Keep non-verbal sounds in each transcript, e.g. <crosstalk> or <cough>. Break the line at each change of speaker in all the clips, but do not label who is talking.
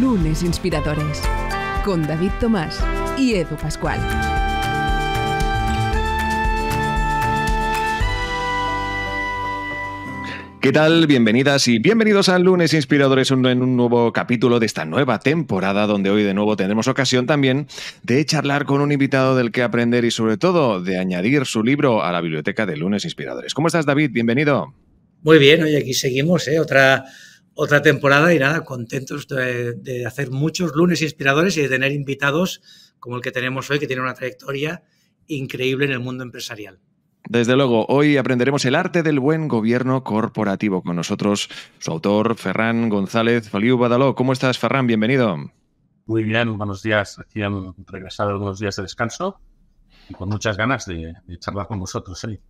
Lunes Inspiradores con David Tomás y Edu Pascual. ¿Qué tal? Bienvenidas y bienvenidos a Lunes Inspiradores en un nuevo capítulo de esta nueva temporada donde hoy de nuevo tendremos ocasión también de charlar con un invitado del que aprender y sobre todo de añadir su libro a la biblioteca de Lunes Inspiradores. ¿Cómo estás David? Bienvenido.
Muy bien, hoy aquí seguimos, ¿eh? Otra otra temporada y nada, contentos de, hacer muchos lunes inspiradores y de tener invitados como el que tenemos hoy, que tiene una trayectoria increíble en el mundo empresarial.
Desde luego, hoy aprenderemos el arte del buen gobierno corporativo. Con nosotros, su autor, Ferran González Faliu Badaló. ¿Cómo estás, Ferran? Bienvenido.
Muy bien, buenos días. Recién regresado algunos días de descanso y con muchas ganas de, charlar con vosotros ¿eh?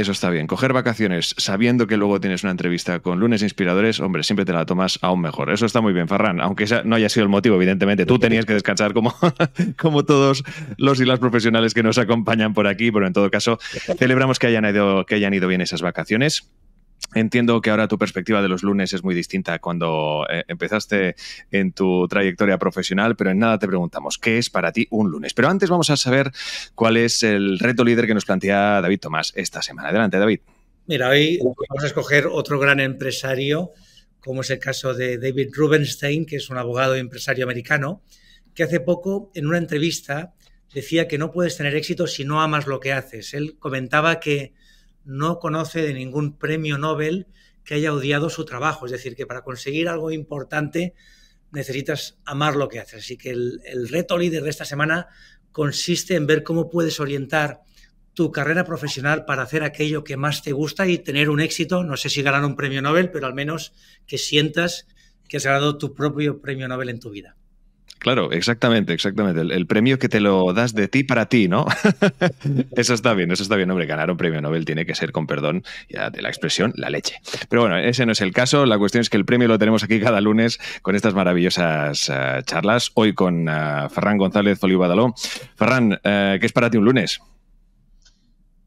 Eso está bien. Coger vacaciones sabiendo que luego tienes una entrevista con lunes inspiradores, hombre, siempre te la tomas aún mejor. Eso está muy bien, Farran. Aunque no haya sido el motivo, evidentemente. Tú tenías que descansar como, <laughs> como todos los y las profesionales que nos acompañan por aquí. Pero en todo caso, celebramos que hayan ido, que hayan ido bien esas vacaciones. Entiendo que ahora tu perspectiva de los lunes es muy distinta cuando eh, empezaste en tu trayectoria profesional, pero en nada te preguntamos, ¿qué es para ti un lunes? Pero antes vamos a saber cuál es el reto líder que nos plantea David Tomás esta semana. Adelante, David.
Mira, hoy vamos a escoger otro gran empresario, como es el caso de David Rubenstein, que es un abogado y empresario americano, que hace poco en una entrevista decía que no puedes tener éxito si no amas lo que haces. Él comentaba que no conoce de ningún premio Nobel que haya odiado su trabajo. Es decir, que para conseguir algo importante necesitas amar lo que haces. Así que el, reto líder de esta semana consiste en ver cómo puedes orientar tu carrera profesional para hacer aquello que más te gusta y tener un éxito. No sé si ganar un premio Nobel, pero al menos que sientas que has ganado tu propio premio Nobel en tu vida.
Claro, exactamente, exactamente. El, premio que te lo das de ti para ti, ¿no? <laughs> eso está bien, eso está bien, hombre. Ganar un premio Nobel tiene que ser, con perdón ya de la expresión, la leche. Pero bueno, ese no es el caso. La cuestión es que el premio lo tenemos aquí cada lunes con estas maravillosas eh, charlas. Hoy con eh, Ferran González Badaló. Ferran, uh, ¿qué es para ti un lunes?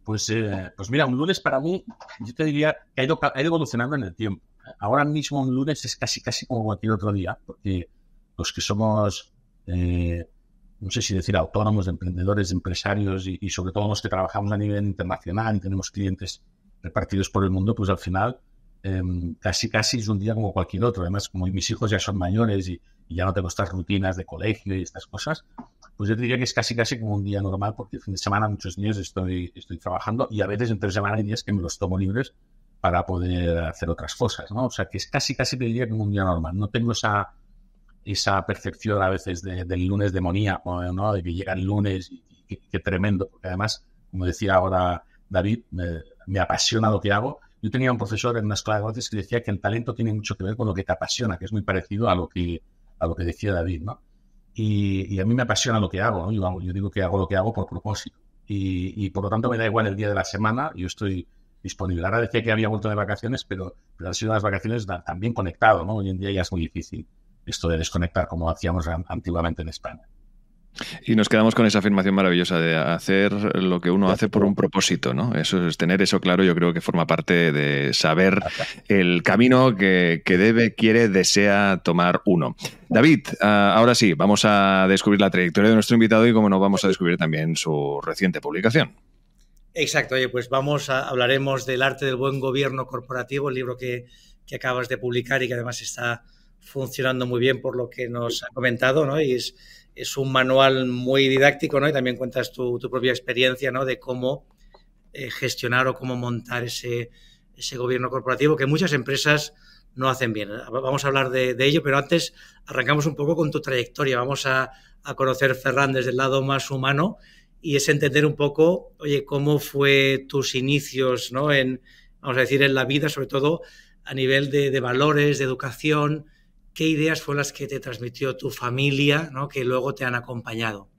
Pues, pues mira, un lunes para mí, yo te diría que ha ido, ido evolucionando en el tiempo. Ahora mismo un lunes es casi, casi como cualquier otro día, porque los que somos, eh, no sé si decir autónomos, emprendedores, empresarios y, sobre todo los que trabajamos a nivel internacional y tenemos clientes repartidos por el mundo, pues al final em, casi casi es un día como cualquier otro. Además, como mis hijos ya son mayores y, ya no tengo estas rutinas de colegio y estas cosas, pues yo diría que es casi casi como un día normal, porque el fin de semana muchos días estoy, estoy trabajando y a veces entre semana hay días que me los tomo libres para poder hacer otras cosas, ¿no? O sea, que es casi casi que diría como un día normal. No tengo esa, esa percepción a veces del lunes demonía, eh, De que llega el lunes y qué tremendo, porque además, como decía ahora David, me, apasiona lo que hago. Yo tenía un profesor en una escuela de que decía que el talento tiene mucho que ver con lo que te apasiona, que es muy parecido a lo que, a lo que decía David, ¿no? Y, a mí me apasiona lo que hago, yo, digo que hago lo que hago por propósito. Y, por lo tanto me da igual el día de la semana, yo estoy disponible. Ahora decía que había vuelto de vacaciones, pero, pero han sido las vacaciones también conectado, Hoy en día ya es muy difícil esto de desconectar como hacíamos antiguamente en España.
Y nos quedamos con esa afirmación maravillosa de hacer lo que uno hace por un propósito, ¿no? Eso es tener eso claro, yo creo que forma parte de saber el camino que, debe, quiere, desea tomar uno. David, ah, ahora sí, vamos a descubrir la trayectoria de nuestro invitado y cómo no vamos a descubrir también su reciente publicación.
Exacto, oye, pues vamos a, hablaremos del arte del buen gobierno corporativo, el libro que, que acabas de publicar y que además está funcionando muy bien por lo que nos ha comentado, ¿no? Y es, un manual muy didáctico, ¿no? Y también cuentas tu, propia experiencia, ¿no? De cómo eh, gestionar o cómo montar ese, gobierno corporativo que muchas empresas no hacen bien. Vamos a hablar de, ello, pero antes arrancamos un poco con tu trayectoria. Vamos a, conocer Ferran desde el lado más humano y es entender un poco, oye, cómo fue tus inicios, ¿no? En, vamos a decir, en la vida, sobre todo a nivel de valores, de educación, ¿Qué ideas fueron las que te transmitió tu familia, ¿no? que luego te han acompañado?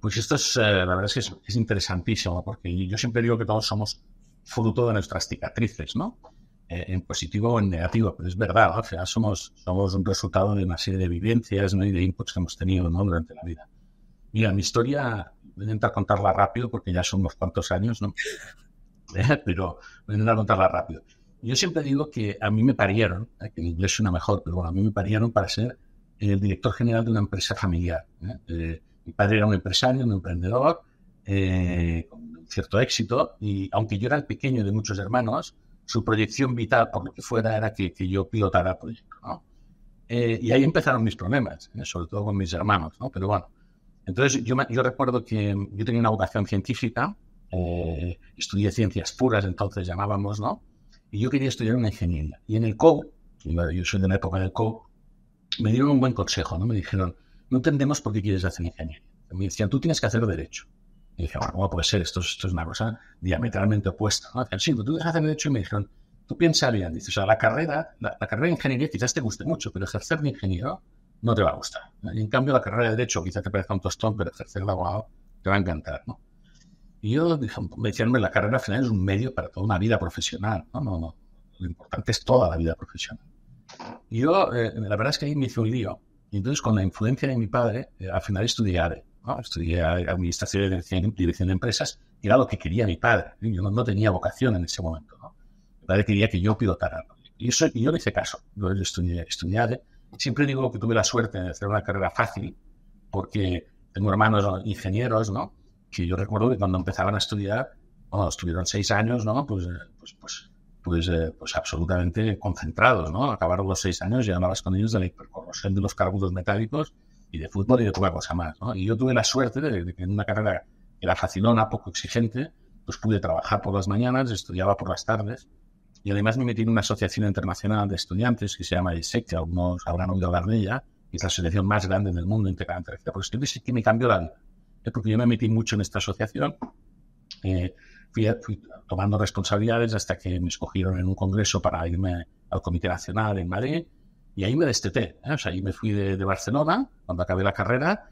Pues esto es, eh, la verdad es que es, interesantísimo, porque yo siempre digo que todos somos fruto de nuestras cicatrices, ¿no? Eh, en positivo o en negativo, pero es verdad, o sea, somos, somos un resultado de una serie de vivencias ¿no? y de inputs que hemos tenido ¿no? durante la vida. Mira, mi historia, voy a intentar contarla rápido porque ya son unos cuantos años, ¿no? <laughs> Eh, pero voy a intentar contarla rápido. Yo siempre digo que a mí me parieron, eh, que en inglés suena mejor, pero bueno, a mí me parieron para ser el director general de una empresa familiar. ¿eh? Eh, mi padre era un empresario, un emprendedor, con cierto éxito, y aunque yo era el pequeño de muchos hermanos, su proyección vital, por lo que fuera, era que, que yo pilotara proyectos. ¿no? y ahí empezaron mis problemas, sobre todo con mis hermanos, ¿no? pero bueno. Entonces, yo, yo recuerdo que yo tenía una vocación científica, estudié ciencias puras, entonces llamábamos, ¿no? y yo quería estudiar una ingeniería. Y en el co yo soy de la época del co me dieron un buen consejo, ¿no? Me dijeron, no entendemos por qué quieres hacer ingeniería. Me decían, tú tienes que hacer derecho. Y dije, bueno, puede ser? Esto, es una cosa diametralmente opuesta. ¿no? sí, tú que hacer derecho y me dijeron, tú piensa bien. Dices, o sea, la carrera, la, carrera de ingeniería quizás te guste mucho, pero ejercer de ingeniero no te va a gustar. Y en cambio, la carrera de derecho quizás te parezca un tostón, pero ejercer de abogado te va a encantar, ¿no? Yo me decían, la carrera final es un medio para toda una vida profesional. No, no, no. Lo importante es toda la vida profesional. Y Yo, eh, la verdad es que ahí me hice un lío. Y entonces, con la influencia de mi padre, eh, al final estudié ADE. ¿no? Estudié e, Administración y dirección, de Empresas. Y era lo que quería mi padre. Yo no, tenía vocación en ese momento. ¿no? Mi padre quería que yo pilotara. Y, eso, y yo le hice caso. Yo estudié, estudié ADE. Siempre digo que tuve la suerte de hacer una carrera fácil, porque tengo hermanos ingenieros, ¿no? que yo recuerdo que cuando empezaban a estudiar, bueno, estuvieron seis años, ¿no? Pues, eh, pues, pues, pues, eh, pues absolutamente concentrados, ¿no? Acabaron los seis años y hablabas con ellos de la hipercorrosión de los carburos metálicos y de fútbol y de poca cosa más, ¿no? Y yo tuve la suerte de, que en una carrera que era facilona, poco exigente, pues pude trabajar por las mañanas, estudiaba por las tardes y además me metí en una asociación internacional de estudiantes que se llama ISEC, que algunos habrán oído hablar de ella, que es la asociación más grande del mundo integrada en Pues porque es que me cambió la vida porque yo me metí mucho en esta asociación. Eh, fui, tomando responsabilidades hasta que me escogieron en un congreso para irme al Comité Nacional en Madrid. Y ahí me desteté. ¿eh? O sea, ahí me fui de, Barcelona cuando acabé la carrera.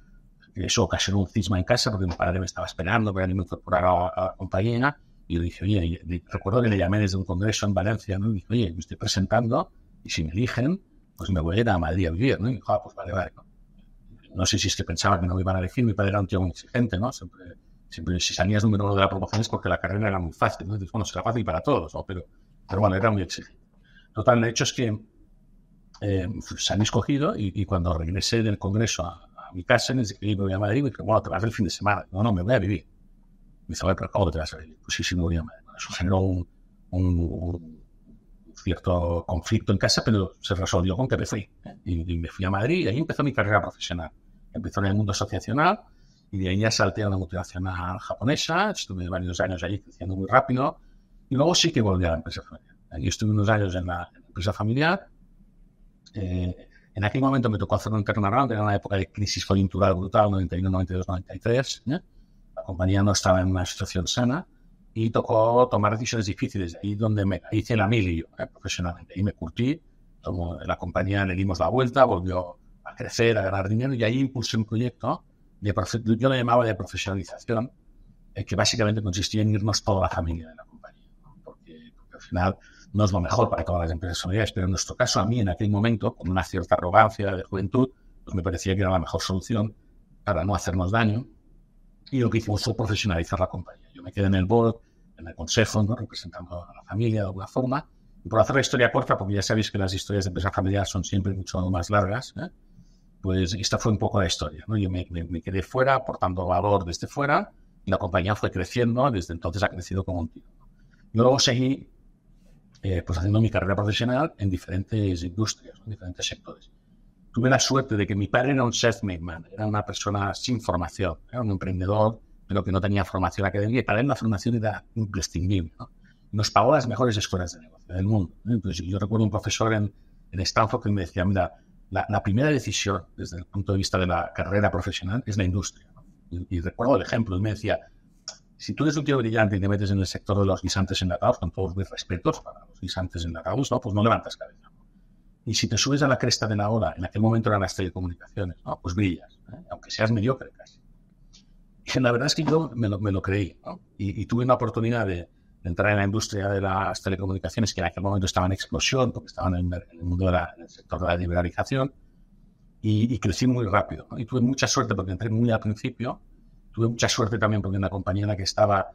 Eso ocasionó un cisma en casa porque mi padre me estaba esperando para que me incorporara a, la compañía. Y le dije, oye, recuerdo que le llamé desde un congreso en Valencia, Y oye, me estoy presentando y si me eligen, pues me voy a ir a Madrid a vivir, ¿no? Y dijo, ah, pues vale, vale no sé si es que pensaba que no me iban a elegir, mi padre era un tío muy exigente, ¿no? Siempre, siempre si salías número uno de la promoción es porque la carrera era muy fácil, ¿no? Entonces, bueno, será fácil para todos, Pero, bueno, era muy exigente. Total, de hecho es que eh, se pues, han escogido y, cuando regresé del Congreso a, mi casa, me que me voy a Madrid, me dije, bueno, te vas el fin de semana. No, no, me voy a vivir. Me dice, pero ¿cómo te vas a vivir? Pues sí, sí, me voy a Madrid. Eso generó un, cierto conflicto en casa, pero se resolvió con que me fui. ¿eh? y, me fui a Madrid y ahí empezó mi carrera profesional. Empezó en el mundo asociacional y de ahí ya salté a la multinacional japonesa. Estuve varios años allí creciendo muy rápido y luego sí que volví a la empresa familiar. Allí estuve unos años en la, empresa familiar. Eh, en aquel momento me tocó hacer un turnaround, era una época de crisis coyuntural brutal, 91, 92, 93. La compañía no estaba en una situación sana y tocó tomar decisiones difíciles, ahí donde me hice la amigo y yo, ¿eh? profesionalmente. Ahí me curtí, la compañía le dimos la vuelta, volvió a crecer, a ganar dinero, y ahí impulsé un proyecto, de, yo lo llamaba de profesionalización, eh, que básicamente consistía en irnos toda la familia de la compañía, porque, al final no es lo mejor para todas las empresas familiares, pero en nuestro caso, a mí en aquel momento, con una cierta arrogancia de juventud, pues me parecía que era la mejor solución para no hacernos daño, y lo que hicimos fue profesionalizar la compañía. Yo me quedé en el board, en el consejo, representando a la familia de alguna forma, y por hacer la historia corta, porque ya sabéis que las historias de empresas familiares son siempre mucho más largas, ¿eh? Pues esta fue un poco la historia. Yo me, quedé fuera, aportando valor desde fuera, y la compañía fue creciendo, desde entonces ha crecido como un tiro. Yo luego seguí eh, pues haciendo mi carrera profesional en diferentes industrias, en diferentes sectores. Tuve la suerte de que mi padre era un self-made man, era una persona sin formación, era un emprendedor, pero que no tenía formación académica, para él la formación era imprescindible. Nos pagó las mejores escuelas de negocio del mundo. yo recuerdo un profesor en, en Stanford que me decía, mira, la, primera decisión desde el punto de vista de la carrera profesional es la industria. Y, recuerdo el ejemplo, él me decía, si tú eres un tío brillante y te metes en el sector de los guisantes enlatados, con todos mis respetos para los guisantes enlatados, ¿no? pues no levantas cabeza. Y si te subes a la cresta de la ola, en aquel momento eran las telecomunicaciones, ¿no? pues brillas, ¿eh? aunque seas mediocre casi. Y la verdad es que yo me lo, creí y, y tuve una oportunidad de, entrar en la industria de las telecomunicaciones, que en aquel momento estaba en explosión, porque estaba en, el mundo del sector de la liberalización, y, crecí muy rápido. Y tuve mucha suerte porque entré muy al principio, tuve mucha suerte también porque en la compañía en la que estaba,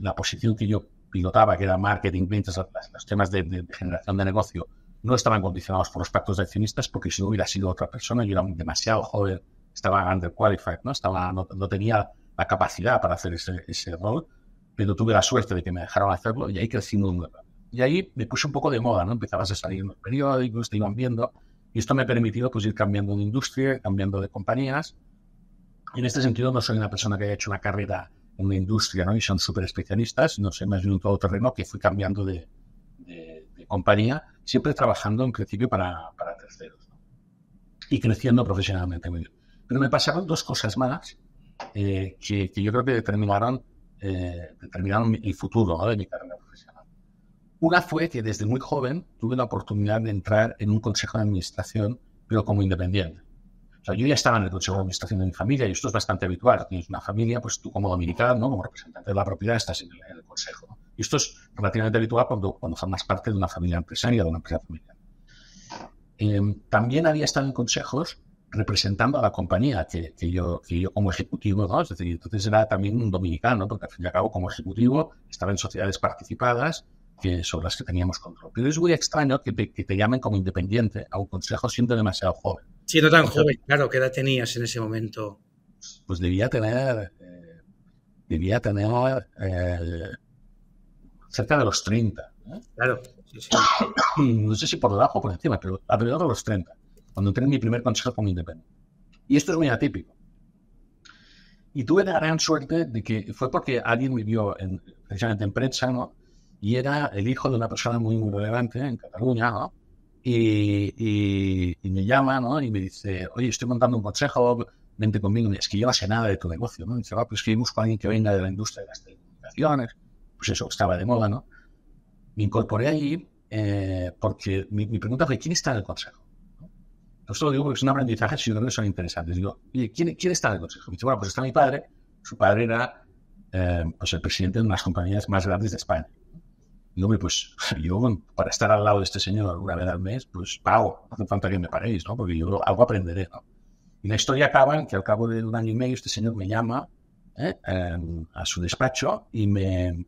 la posición que yo pilotaba, que era marketing, ventas, los temas de, generación de negocio, no estaban condicionados por los pactos de accionistas, porque si no hubiera sido otra persona, yo era demasiado joven, estaba underqualified, ¿no? Estaba, no, tenía la capacidad para hacer ese, ese rol pero tuve la suerte de que me dejaron hacerlo y ahí crecí muy nuevo. Y ahí me puse un poco de moda, ¿no? Empezabas a salir en los periódicos, te iban viendo, y esto me ha permitido pues, ir cambiando de industria, cambiando de compañías. Y en este sentido no soy una persona que haya hecho una carrera en una industria, ¿no? Y son súper especialistas, no sé, más bien un terreno que fui cambiando de, compañía, siempre trabajando en principio para, para terceros, ¿no? Y creciendo profesionalmente muy Pero me pasaron dos cosas más eh, que, que yo creo que determinaron eh, determinaron el futuro de mi carrera profesional. Una fue que desde muy joven tuve la oportunidad de entrar en un consejo de administración, pero como independiente. O sea, yo ya estaba en el consejo de administración de mi familia y esto es bastante habitual. Tienes una familia, pues tú como dominicano, ¿no? como representante de la propiedad, estás en el, consejo. Y esto es relativamente habitual cuando, cuando formas parte de una familia empresaria, de una empresa familiar. Em, también había estado en consejos representando a la compañía que, yo, que yo como ejecutivo, ¿no? Es entonces era también un dominicano, porque al fin y al cabo como ejecutivo estaba en sociedades participadas que, sobre las que teníamos control. Pero es muy extraño que te, llamen como independiente a un consejo siendo demasiado joven.
Siendo tan joven, claro, ¿qué edad tenías en ese momento?
Pues debía tener, eh, debía tener eh, cerca de los 30. ¿eh? Claro. <coughs> no sé si por debajo o por encima, pero alrededor de los 30 cuando entré en mi primer consejo como independiente. Y esto es muy atípico. Y tuve la gran suerte de que fue porque alguien me vio en, precisamente en prensa, ¿no? Y era el hijo de una persona muy, muy relevante en Cataluña, ¿no? Y, me llama, ¿no? Y me dice, oye, estoy montando un consejo, vente conmigo. es que yo no sé nada de tu negocio, ¿no? Y dice, va, ah, pues que busco a alguien que venga de la industria de las telecomunicaciones. Pues eso estaba de moda, ¿no? Me incorporé allí eh, porque mi pregunta fue, ¿quién está en el consejo? No solo digo porque un aprendizaje sino que son interesantes. Digo, oye, ¿quién, ¿quién está en el consejo? Me dice, bueno, pues está mi padre. Su padre era eh, pues el presidente de unas compañías más grandes de España. Digo, hombre, pues <laughs> yo para estar al lado de este señor una vez al mes, pues pago. Hace falta que me paréis, ¿no? Porque yo algo aprenderé, ¿no? Y la historia acaba en que al cabo de un año y medio este señor me llama ¿eh? em, a su despacho y me,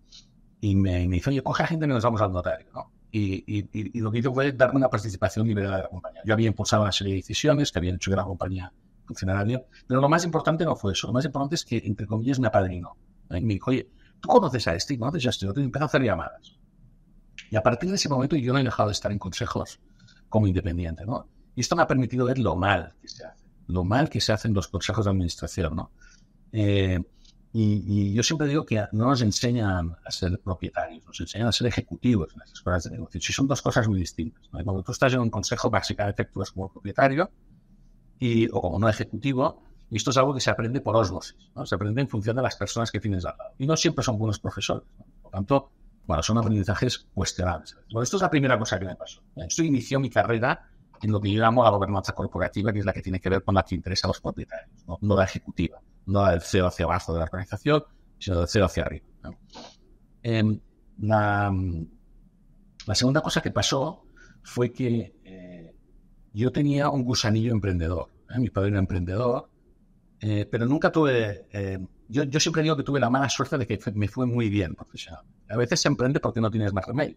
y me, me dice, oye, coge a gente y nos vamos al notario, ¿no? y, lo que hizo fue darme una participación liberada de la compañía. Yo había impulsado una serie de decisiones que habían hecho que la compañía funcionara bien, pero lo más importante no fue eso, lo más importante es que, entre comillas, me apadrinó. ¿Eh? Me dijo, oye, tú conoces a este, conoces a este, otro, y empezó a hacer llamadas. Y a partir de ese momento yo no he dejado de estar en consejos como independiente, ¿no? Y esto me ha permitido ver lo mal que se hace, lo mal que se hacen los consejos de administración, ¿no? Eh, y, yo siempre digo que no nos enseñan a ser propietarios, nos enseñan a ser ejecutivos en las escuelas de negocios. Y son dos cosas muy distintas. Cuando tú estás en un consejo, básicamente actúas como propietario y, o como no ejecutivo, y esto es algo que se aprende por osmosis, ¿no? se aprende en función de las personas que tienes al lado. Y no siempre son buenos profesores. por Por tanto, bueno, son aprendizajes cuestionables. Bueno, esto es la primera cosa que me pasó. Esto inició mi carrera en lo que yo llamo la gobernanza corporativa, que es la que tiene que ver con la que interesa a los propietarios, no la ejecutiva no del CEO hacia abajo de la organización, sino del cero hacia arriba. Em, mm, la, segunda cosa que pasó fue que eh, yo tenía un gusanillo emprendedor. ¿eh? Mi padre era emprendedor, eh, pero nunca tuve... Yo, siempre digo que tuve la mala suerte de que me fue muy bien profesional. A veces se emprende porque no tienes más remedio.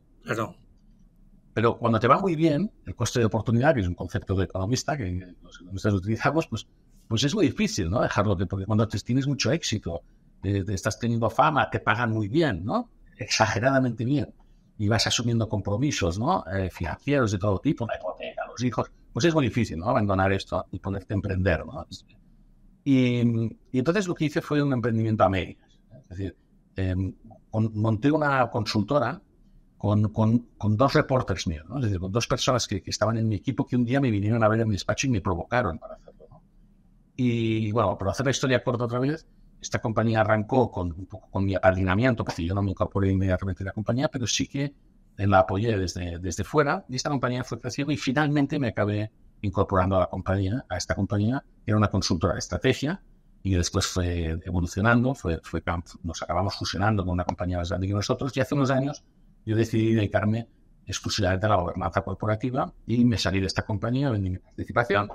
Pero cuando te va muy bien, el coste de oportunidad, que es un concepto de economista que nosotros utilizamos, pues pues es muy difícil, ¿no? Dejarlo porque cuando tienes mucho éxito, eh, estás teniendo fama, te pagan muy bien, ¿no? Exageradamente bien. Y vas asumiendo compromisos, ¿no? Eh, financieros de todo tipo, la hipoteca, los hijos. Pues es muy difícil, ¿no? Abandonar esto y ponerte a emprender, ¿no? Y, entonces lo que hice fue un emprendimiento a medias. Es decir, em, monté una consultora con, dos reporters míos, ¿no? Es decir, con dos personas que estaban en mi equipo que un día me vinieron a ver en mi despacho y me provocaron para hacerlo. Y bueno, para hacer la historia corta otra vez, esta compañía arrancó con un poco con mi apadrinamiento, porque yo no me incorporé inmediatamente a la compañía, pero sí que la apoyé desde, desde fuera y esta compañía fue creciendo y finalmente me acabé incorporando a la compañía, a esta compañía, era una consultora de estrategia y después fue evolucionando, fue, fue, nos acabamos fusionando con una compañía más grande que nosotros y hace unos años yo decidí dedicarme exclusivamente a la gobernanza corporativa y me salí de esta compañía, vendí mi participación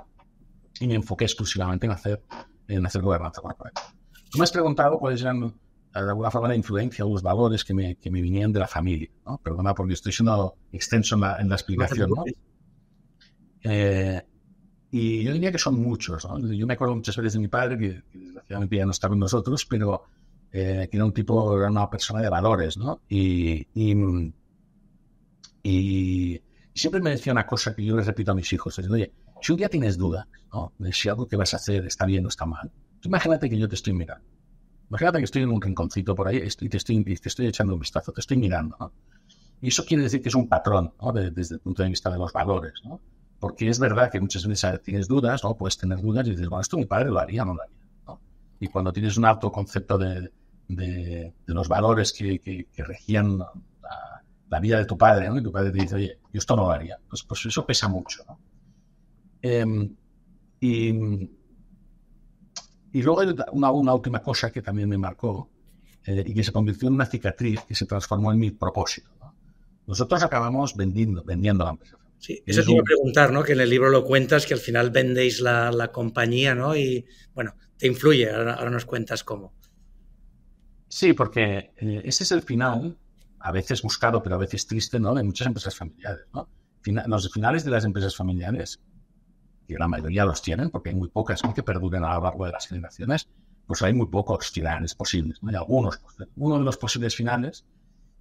y me enfoqué exclusivamente en hacer, en hacer
Tú
me has preguntado cuáles eran de alguna forma la influencia o los valores que me, que me venían de la familia. Perdona porque estoy siendo extenso en la, explicación. Eh, y yo diría que son muchos. Yo me acuerdo muchas veces de mi padre, que, desgraciadamente ya no está con nosotros, pero eh, que era un tipo, era una persona de valores. ¿no? Y, y, siempre me decía una cosa que yo les repito a mis hijos. Oye, si un día tienes duda ¿no? de si algo que vas a hacer está bien o está mal, imagínate que yo te estoy mirando. Imagínate que estoy en un rinconcito por ahí y te estoy, estoy echando un vistazo, te estoy mirando. Y eso quiere decir que es un patrón desde el punto de vista de los valores. Porque es verdad que muchas veces ah, tienes dudas, ¿no? puedes tener dudas y dices, bueno, esto mi padre lo haría, no lo haría. Y cuando tienes un alto concepto de, los valores que, regían la, vida de tu padre, y tu padre te dice, oye, yo esto no lo haría, pues, pues eso pesa mucho. ¿no? Em, y, luego una, una, última cosa que también me marcó eh, y que se convirtió en una cicatriz que se transformó en mi propósito. Nosotros acabamos vendiendo, vendiendo la empresa. Sí, eso es te preguntar, ¿no? Que en
el libro lo cuentas, que al final vendéis la, compañía, ¿no? Y bueno, te influye, ahora, nos cuentas cómo. Sí, porque
eh, ese es el final, a veces buscado, pero a veces triste, ¿no? De muchas empresas familiares, ¿no? los finales de las empresas familiares que la mayoría los tienen, porque hay muy pocas que perduren a lo largo de las generaciones, pues hay muy pocos finales posibles. ¿no? Hay algunos, pues, uno de los posibles finales,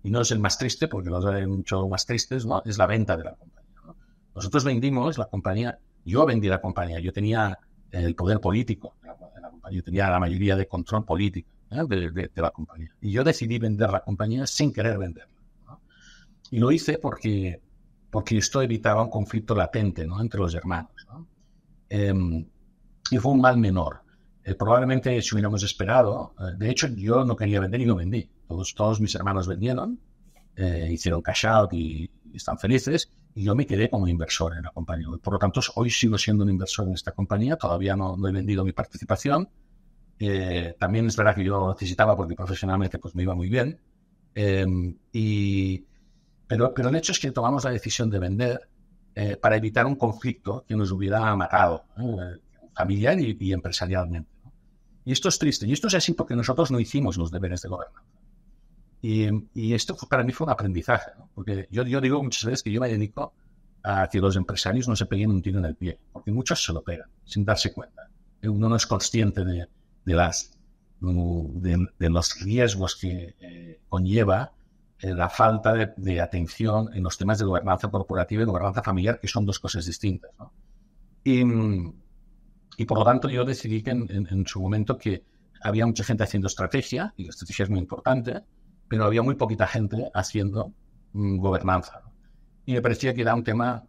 y no es el más triste, porque los hay mucho más tristes, ¿no? es la venta de la compañía. Nosotros vendimos la compañía, yo vendí la compañía, yo tenía el poder político de la, compañía, yo tenía la mayoría de control político ¿eh? de, la compañía. Y yo decidí vender la compañía sin querer venderla. Y lo hice porque, porque esto evitaba un conflicto latente entre los hermanos. Em, y fue un mal menor. Eh, probablemente si hubiéramos esperado, eh, de hecho yo no quería vender y no vendí. Todos, todos mis hermanos vendieron, eh, hicieron cash out y, están felices. Y yo me quedé como inversor en la compañía. Por lo tanto, hoy sigo siendo un inversor en esta compañía. Todavía no, he vendido mi participación. también es verdad que yo lo necesitaba porque profesionalmente pues, me iba muy bien. Em, y, pero, pero el hecho es que tomamos la decisión de vender eh, para evitar un conflicto que nos hubiera matado eh, familiar y, empresarialmente. Y esto es triste. Y esto es así porque nosotros no hicimos los deberes de gobierno. Y, esto para mí fue un aprendizaje, porque yo, yo digo muchas veces que yo me dedico a que los empresarios no se peguen un tiro en el pie, porque muchos se lo pegan sin darse cuenta. Eh, uno no es consciente de, las, de, los riesgos que conlleva eh, la falta de, atención en los temas de gobernanza corporativa y gobernanza familiar, que son dos cosas distintas. ¿no? Y, por lo tanto yo decidí que en, su momento que había mucha gente haciendo estrategia, y la estrategia es muy importante, pero había muy poquita gente haciendo mm, gobernanza. Y me parecía que era un tema,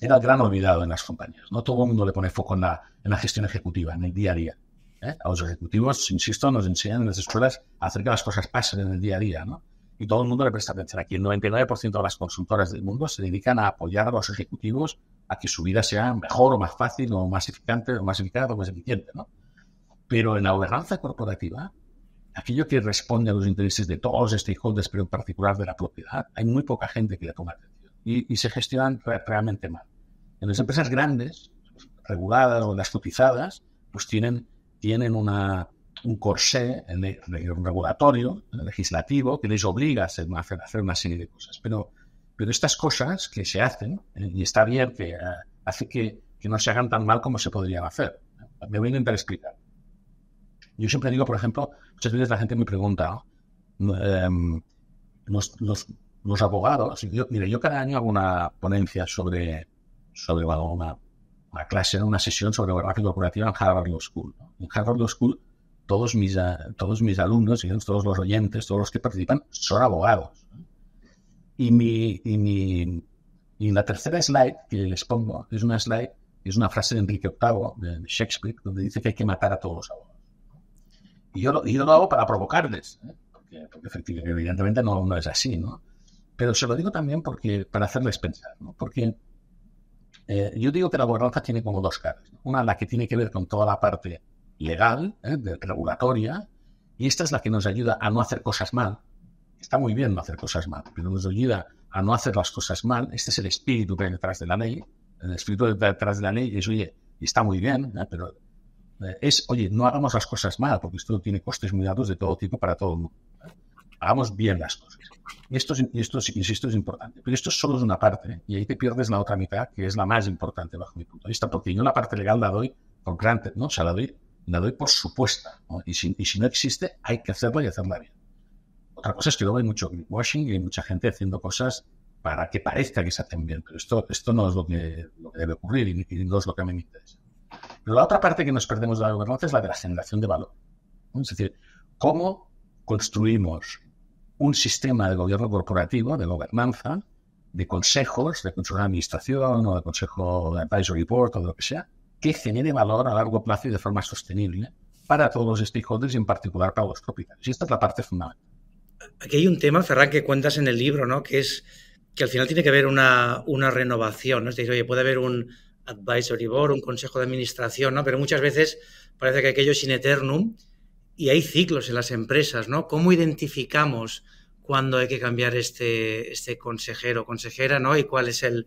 era el gran olvidado en las compañías. No todo el mundo le pone foco en la, gestión ejecutiva, en el día a día. ¿eh? A los ejecutivos, insisto, nos enseñan en las escuelas a hacer que las cosas pasen en el día a día, ¿no? y todo el mundo le presta atención aquí. El 99% de las consultoras del mundo se dedican a apoyar a los ejecutivos a que su vida sea mejor o más fácil o más eficaz o más eficaz o más eficiente, ¿no? Pero en la gobernanza corporativa, aquello que responde a los intereses de todos los stakeholders, pero en particular de la propiedad, hay muy poca gente que le toma atención y, y se gestionan realmente mal. En las empresas grandes, reguladas o las cotizadas, pues tienen, tienen una, un corsé regulatorio, legislativo, que les obliga a hacer una serie de cosas. Pero, pero estas cosas que se hacen, eh, y está bien que eh, hace que, que no se hagan tan mal como se podrían hacer. Me voy a intentar explicar. Yo siempre digo, por ejemplo, muchas veces la gente me pregunta, em, los, los, abogados, mire, yo cada año hago una ponencia sobre, sobre una, una clase, una sesión sobre la corporativa en Harvard Law School. En Harvard Law School todos mis, eh, todos mis alumnos, y todos los oyentes, todos los que participan, son abogados. Y, mi, y, mi, y la tercera slide que les pongo es una slide, es una frase de Enrique VIII, de Shakespeare, donde dice que hay que matar a todos los abogados. Y yo lo, hago para provocarles, ¿eh? porque, efectivamente, evidentemente no, no es así, ¿no? Pero se lo digo también porque, para hacerles pensar, ¿no? Porque eh, yo digo que la gobernanza tiene como dos caras. Una, la que tiene que ver con toda la parte legal, ¿eh? de regulatoria, y esta es la que nos ayuda a no hacer cosas mal. Está muy bien no hacer cosas mal, pero nos ayuda a no hacer las cosas mal. Este es el espíritu que hay detrás de la ley. El espíritu detrás de la ley es, oye, está muy bien, ¿eh? pero eh, es, oye, no hagamos las cosas mal, porque esto tiene costes muy altos de todo tipo para todo el mundo. Hagamos bien las cosas. Y esto, insisto, es importante. Pero esto solo es una parte, y ahí te pierdes la otra mitad, que es la más importante bajo mi punto de vista, porque yo la parte legal la doy por grande, ¿no? O sea, la doy la doy por supuesta. Y, si, no existe, hay que hacerlo y hacerla bien. Otra cosa es que luego hay mucho greenwashing y hay mucha gente haciendo cosas para que parezca que se hacen bien, pero esto, esto no es lo que, debe ocurrir y, no es lo que a mí me interesa. Pero la otra parte que nos perdemos de la gobernanza es la de la generación de valor. Es decir, cómo construimos un sistema de gobierno corporativo, de gobernanza, de consejos, de consejo de administración o de consejo de advisory board o de lo que sea, que genere valor a largo plazo y de forma sostenible para todos los stakeholders y en particular para los propietarios. Y esta es la parte fundamental.
Aquí hay un tema, Ferran, que cuentas en el libro, ¿no? Que es que al final tiene que haber una, una renovación, Es decir, oye, puede haber un advisory board, un consejo de administración, Pero muchas veces parece que aquello es in eternum y hay ciclos en las empresas, ¿no? ¿Cómo identificamos cuándo hay que cambiar este, este consejero o consejera, ¿no? Y cuál es el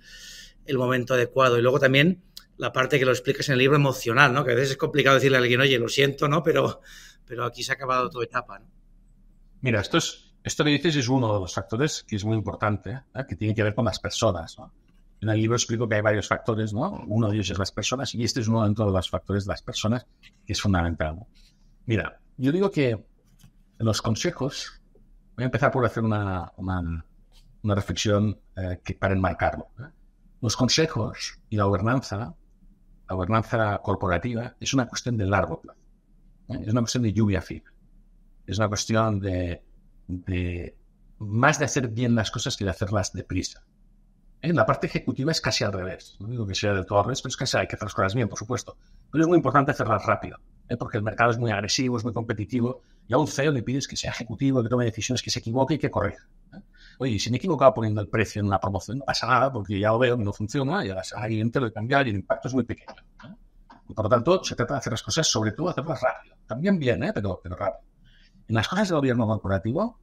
momento adecuado. Y luego también la parte que lo explicas en el libro emocional, ¿no? Que a veces es complicado decirle a alguien, oye, lo siento, ¿no? Pero, pero aquí se ha acabado tu etapa, ¿no? Mira, esto, es, esto que dices es uno de los factores
que es muy importante, ¿eh? que tiene que ver con las personas, En el libro explico que hay varios factores, ¿no? Uno de ellos es las personas y este es uno dentro de los factores de las personas que es fundamental. Mira, yo digo que los consejos, voy a empezar por hacer una, una, reflexión eh, que, para enmarcarlo. ¿eh? Los consejos y la gobernanza la gobernanza corporativa es una cuestión de largo plazo, ¿eh? es una cuestión de lluvia fina, es una cuestión de, más de hacer bien las cosas que de hacerlas deprisa. En ¿Eh? la parte ejecutiva es casi al revés, no digo que sea del todo al revés, pero es casi hay que hacer las cosas bien, por supuesto. Pero es muy importante hacerlas rápido, ¿eh? porque el mercado es muy agresivo, es muy competitivo, y a un CEO le pides que sea ejecutivo, que tome decisiones, que se equivoque y que corrija oye, si me he equivocado poniendo el precio en una promoción, no pasa nada, porque ya lo veo, no funciona, y al lo he cambiado y el impacto es muy pequeño. por lo tanto, se trata de hacer las cosas, sobre todo hacerlas rápido. También bien, ¿eh? pero, pero rápido. En las cosas del gobierno corporativo,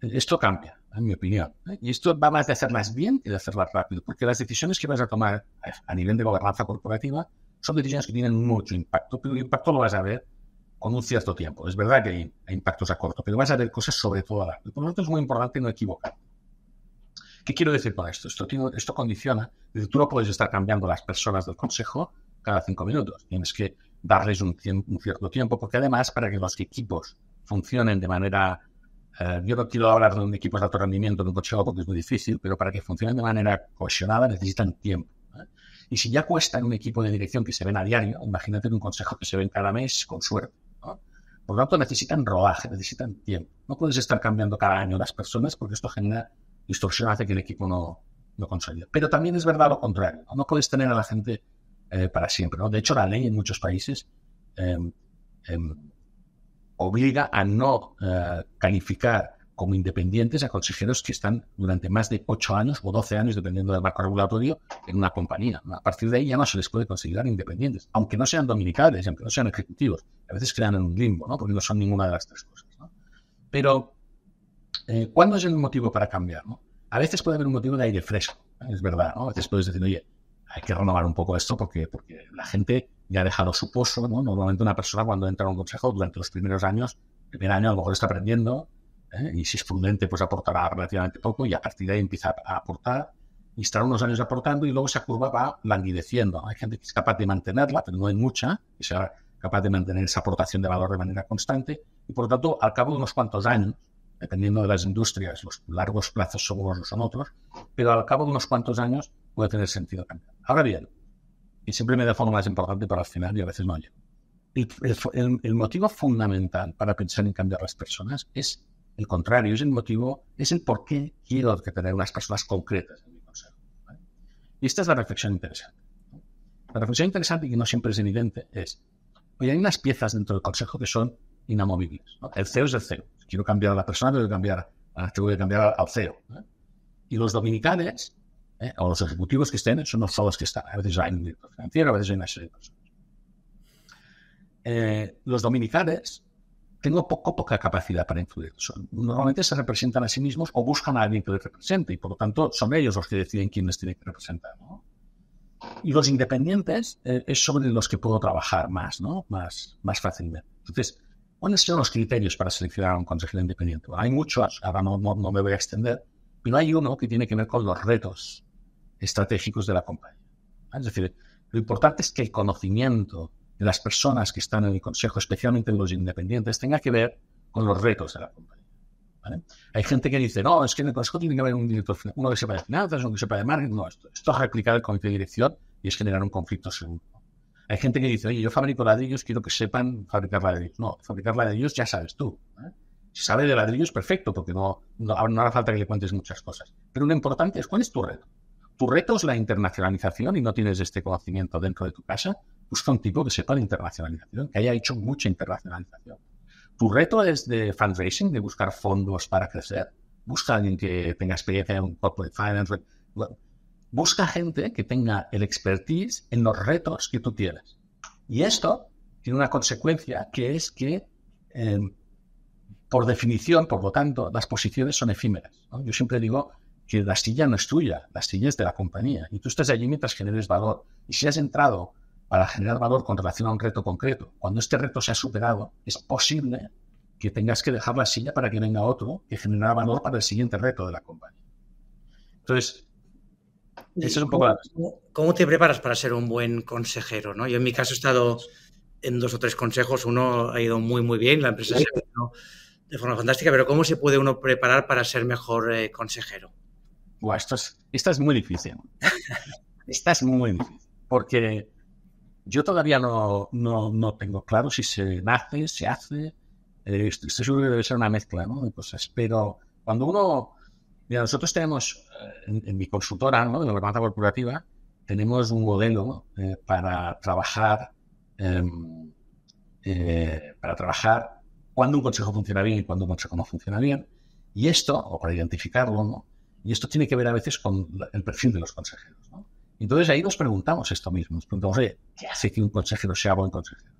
eh, esto cambia, en mi opinión. ¿eh? Y esto va más de hacerlas bien que de hacerlas rápido, porque las decisiones que vas a tomar a nivel de gobernanza corporativa son decisiones que tienen mucho impacto, pero el impacto lo vas a ver con un cierto tiempo. Es verdad que hay impactos a corto, pero vas a ver cosas sobre todo a largo. Por lo tanto, es muy importante no equivocar. ¿Qué quiero decir con esto? Esto, esto condiciona, tú no puedes estar cambiando las personas del consejo cada cinco minutos, tienes que darles un, cierto tiempo, porque además para que los equipos funcionen de manera, eh, yo no quiero hablar de un equipo de alto rendimiento, de un consejo, porque es muy difícil, pero para que funcionen de manera cohesionada necesitan tiempo. Y si ya cuesta en un equipo de dirección que se ven a diario, imagínate un consejo que se ven cada mes con suerte. Por lo tanto, necesitan rodaje, necesitan tiempo. No puedes estar cambiando cada año las personas porque esto genera distorsión hace que el equipo no, no Pero también es verdad lo contrario, no, puedes tener a la gente eh, para siempre. De hecho, la ley en muchos países em, em, obliga a no eh, calificar como independientes a consejeros que están durante más de 8 años o 12 años, dependiendo del marco regulatorio, en una compañía. A partir de ahí ya no se les puede considerar independientes, aunque no sean dominicales, aunque no sean ejecutivos. A veces crean en un limbo, porque no son ninguna de las tres cosas. Pero eh, ¿cuándo es el motivo para cambiar? A veces puede haber un motivo de aire fresco, es verdad, ¿no? A veces puedes decir, oye, hay que renovar un poco esto porque, porque la gente ya ha dejado su pozo, Normalmente una persona cuando entra a un consejo durante los primeros años, primer año a lo mejor está aprendiendo, ¿eh? y si es prudente, pues aportará relativamente poco, y a partir de ahí empieza a aportar, y estará unos años aportando, y luego esa curva va languideciendo. Hay gente que es capaz de mantenerla, pero no hay mucha, que sea capaz de mantener esa aportación de valor de manera constante, y por lo tanto, al cabo de unos cuantos años, dependiendo de las industrias, los largos plazos no son otros, pero al cabo de unos cuantos años puede tener sentido cambiar. Ahora bien, y siempre me da forma más importante para al final y a veces no llego. El, motivo fundamental para pensar en cambiar las personas es el contrario, es el motivo, es el por qué quiero que tener unas personas concretas en mi consejo. Y esta es la reflexión interesante. La reflexión interesante y que no siempre es evidente es, hoy hay unas piezas dentro del consejo que son inamovibles. El CEO es el CEO. Si quiero cambiar a la persona, tengo que cambiar, que cambiar al CEO. ¿eh? Y los dominicanes, ¿eh? o los ejecutivos que estén, son los solos que están. A veces hay un director financiero, a veces hay una serie de personas. Eh, los dominicanes, tengo poco, poca capacidad para influir. normalmente se representan a sí mismos o buscan a alguien que les represente y por lo tanto son ellos los que deciden quién les tiene que representar. Y los independientes es sobre los que puedo trabajar más, ¿no? más, más fácilmente. Entonces, ¿Cuáles son los criterios para seleccionar a un consejero independiente? hay muchos, ahora no, me voy a extender, pero hay uno que tiene que ver con los retos estratégicos de la compañía. Es decir, lo importante es que el conocimiento de las personas que están en el consejo, especialmente los independientes, tenga que ver con los retos de la compañía. Hay gente que dice, no, es que en el consejo tiene que haber un director, uno que sepa de finanzas, uno que sepa de marketing. No, esto, esto es replicar el comité de dirección y es generar un conflicto seguro. Hay gente que dice, oye, yo fabrico ladrillos, quiero que sepan fabricar ladrillos. No, fabricar ladrillos ya sabes tú. ¿eh? Si sabe de ladrillos, perfecto, porque no, hará falta que le cuentes muchas cosas. Pero lo importante es, ¿cuál es tu reto? Tu reto es la internacionalización y no tienes este conocimiento dentro de tu casa. Busca un tipo que sepa de internacionalización, que haya hecho mucha internacionalización. Tu reto es de fundraising, de buscar fondos para crecer. Busca a alguien que tenga experiencia en un corporate finance busca gente que tenga el expertise en los retos que tú tienes. Y esto tiene una consecuencia que es que, em, por definición, por lo tanto, las posiciones son efímeras. Yo siempre digo que la silla no es tuya, la silla es de la compañía. Y tú estás allí mientras generes valor. Y si has entrado para generar valor con relación a un reto concreto, cuando este reto se ha superado, es posible que tengas que dejar la silla para que venga otro que generar valor para el siguiente reto de la compañía.
Entonces, ¿Cómo te preparas para ser un buen consejero? ¿no? Yo en mi caso he estado en dos o tres consejos, uno ha ido muy, muy bien, la empresa se ha ido de forma fantástica, pero ¿cómo se puede uno preparar para ser mejor eh, consejero?
esto es, es muy difícil. <laughs> Esto es muy difícil, porque yo todavía no, no, tengo claro si se nace, se hace. Esto eh, estoy seguro que debe ser una mezcla ¿no? de cosas, pero cuando uno Mira, nosotros tenemos eh, en, mi consultora, en la planta corporativa, tenemos un modelo eh, para trabajar em, eh, para trabajar cuando un consejo funciona bien y cuando no funciona bien. Y esto, o para identificarlo, y esto tiene que ver a veces con el perfil de los consejeros. Entonces ahí nos preguntamos esto mismo, nos preguntamos, ¿qué hace que un consejero sea buen consejero?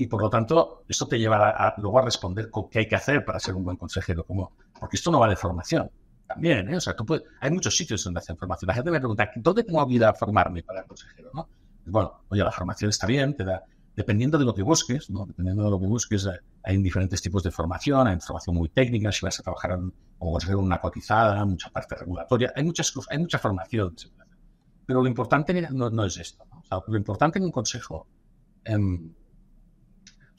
Y por lo tanto, esto te lleva a, luego a responder qué hay que hacer para ser un buen consejero. Como, porque esto no va de formación. También, ¿eh? O sea, tú puedes, hay muchos sitios donde hacen formación. La gente me pregunta, ¿dónde tengo habilidad a formarme para el consejero? Pues bueno, oye, la formación está bien, te da, dependiendo de lo que busques, ¿no? dependiendo de lo que busques, hay diferentes tipos de formación, hay formación muy técnica, si vas a trabajar en, como consejero una cotizada, mucha parte regulatoria, hay muchas hay mucha formación. Pero lo importante no, es esto. ¿no? lo importante en un consejo,